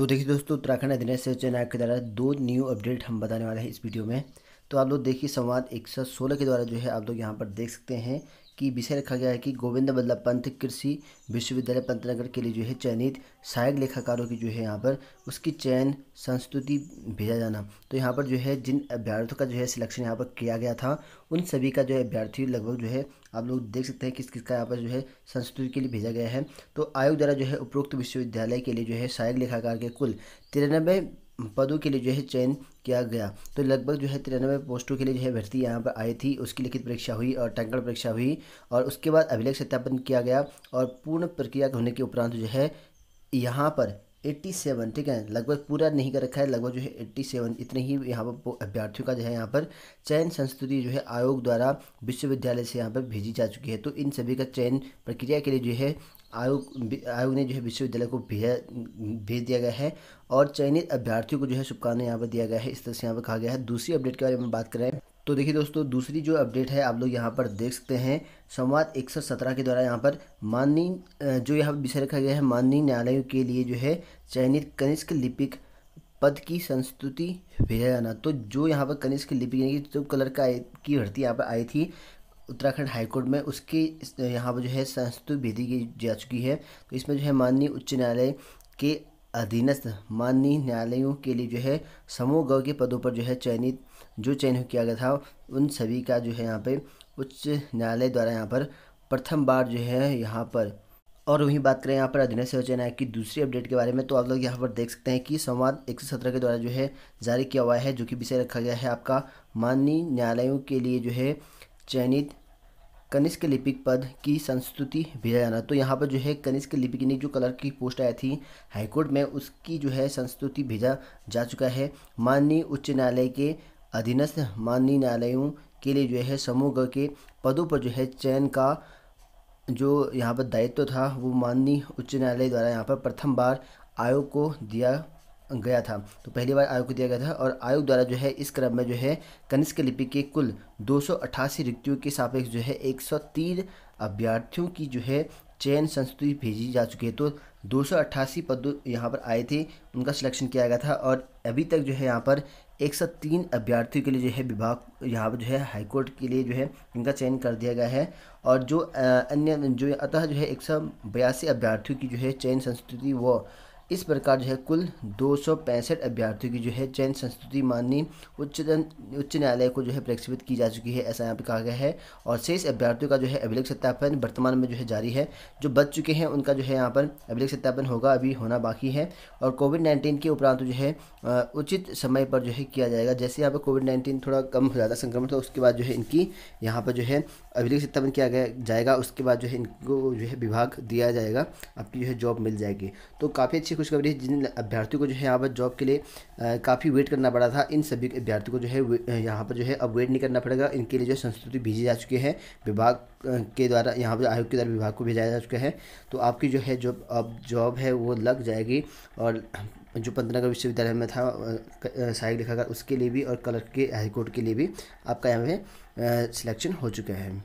तो देखिए दोस्तों उत्तराखंड अधीनस्थ उच्च न्यायालय के द्वारा दो न्यू अपडेट हम बताने वाले हैं इस वीडियो में तो आप लोग देखिए संवाद एक के द्वारा जो है आप लोग यहाँ पर देख सकते हैं की विषय रखा गया है कि गोविंद बल्लभ पंत कृषि विश्वविद्यालय पंतनगर के लिए जो है चयनित सहायक लेखाकारों की जो है यहाँ पर उसकी चयन संस्तुति भेजा जाना तो यहाँ पर जो है जिन अभ्यर्थियों का जो है सिलेक्शन यहाँ पर किया गया था उन सभी का जो है अभ्यर्थी लगभग जो है आप लोग देख सकते हैं किस किस का यहाँ पर जो है संस्तुति के लिए भेजा गया है तो आयोग द्वारा जो है उपरोक्त विश्वविद्यालय के लिए जो है सहायक लेखाकार के कुल तिरानबे पदों के लिए जो है चयन किया गया तो लगभग जो है तिरानवे पोस्टों के लिए जो है भर्ती यहाँ पर आई थी उसकी लिखित परीक्षा हुई और टैंकर परीक्षा हुई और उसके बाद अभिलेख सत्यापन किया गया और पूर्ण प्रक्रिया होने के उपरांत जो है यहाँ पर एट्टी सेवन ठीक है लगभग पूरा नहीं कर रखा है लगभग जो है एट्टी सेवन इतने ही यहाँ पर अभ्यर्थियों का जो है यहाँ पर चयन संस्तुति जो है आयोग द्वारा विश्वविद्यालय से यहाँ पर भेजी जा चुकी है तो इन सभी का चयन प्रक्रिया के लिए जो है आयोग आयोग ने जो है विश्वविद्यालय को भेजा भेज दिया गया है और चयनित अभ्यर्थियों को जो है शुभकामनाएं यहाँ पर दिया गया है इस तरह से यहाँ पर कहा गया है दूसरी अपडेट के बारे में बात करें तो देखिए दोस्तों दूसरी जो अपडेट है आप लोग यहाँ पर देख सकते हैं संवाद एक के द्वारा यहाँ पर माननीय जो यहाँ पर विषय रखा गया है माननीय न्यायालयों के लिए जो है चयनित कनिष्क लिपिक पद की संस्तुति भेजा जाना तो जो यहाँ पर कनिष्क लिपिक यानी कि तो कलर का की भर्ती यहाँ पर आई थी उत्तराखंड हाईकोर्ट में उसके यहाँ पर जो है संस्तुति भेजी जा चुकी है तो इसमें जो है माननीय उच्च न्यायालय के अधीनस्थ माननीय न्यायालयों के लिए जो है समूह गौ के पदों पर जो है चयनित जो चयन किया गया था उन सभी का जो है यहाँ पे उच्च न्यायालय द्वारा यहाँ पर प्रथम बार जो है यहाँ पर और वहीं बात करें यहाँ पर अधीनस्थ चयन आयोग की दूसरी अपडेट के बारे में तो आप लोग यहाँ पर देख सकते हैं कि संवाद एक के द्वारा जो है जारी किया हुआ है जो कि विषय रखा गया है आपका माननीय न्यायालयों के लिए जो है चयनित कनिष्क लिपिक पद की संस्तुति भेजा जाना तो यहाँ पर जो है कनिष्क लिपिक ने जो कलर की पोस्ट आई थी हाईकोर्ट में उसकी जो है संस्तुति भेजा जा चुका है माननीय उच्च न्यायालय के अधीनस्थ माननीय न्यायालयों के लिए जो है समूह के पदों पर जो है चयन का जो यहाँ पर दायित्व था वो माननीय उच्च न्यायालय द्वारा यहाँ पर प्रथम बार आयोग को दिया गया था तो पहली बार आयोग को दिया गया था और आयोग द्वारा जो है इस क्रम में जो है कनिष्क लिपि के कुल दो रिक्तियों के सापेक्ष जो है एक अभ्यर्थियों की जो है चयन संस्तुति भेजी जा चुकी है तो दो पद यहाँ पर आए थे उनका सिलेक्शन किया गया था और अभी तक जो है यहाँ पर 103 अभ्यर्थियों के लिए जो है विभाग यहाँ पर जो है हाईकोर्ट के लिए जो है इनका चयन कर दिया गया है और जो अन्य जो अतः जो है एक अभ्यर्थियों की जो है चयन संस्तुति वो इस प्रकार जो है कुल दो अभ्यर्थियों की जो है चयन संस्तुति माननी उच्चतन उच्च न्यायालय को जो है प्रेक्षित की जा चुकी है ऐसा यहाँ पे कहा गया है और शेष अभ्यर्थियों का जो है अभिलेख सत्यापन वर्तमान में जो है जारी है जो बच चुके हैं उनका जो है यहाँ पर अभिलेख सत्यापन होगा अभी होना बाकी है और कोविड नाइन्टीन के उपरांत जो है उचित समय पर जो है किया जाएगा जैसे यहाँ पर कोविड नाइन्टीन थोड़ा कम हो जाता संक्रमण तो उसके बाद जो है इनकी यहाँ पर जो है अभिलेख सत्यापन किया गया जाएगा उसके बाद जो है इनको जो है विभाग दिया जाएगा आपकी जो है जॉब मिल जाएगी तो काफ़ी अच्छी खुशखबरी है जिन अभ्यर्थियों को जो है यहाँ पर जॉब के लिए काफ़ी वेट करना पड़ा था इन सभी अभ्यर्थियों को जो है यहाँ पर जो है अब वेट नहीं करना पड़ेगा इनके लिए जो है संस्तुति भेजी जा चुकी है विभाग के द्वारा यहाँ पर आयोग के द्वारा विभाग को भेजा जा चुका है तो आपकी जो है जो अब जॉब है वो लग जाएगी और जो पंतनगर विश्वविद्यालय में था सहायक लेखाकार उसके लिए भी और कलर के हाईकोर्ट के लिए भी आपका यहाँ पे सिलेक्शन हो चुका है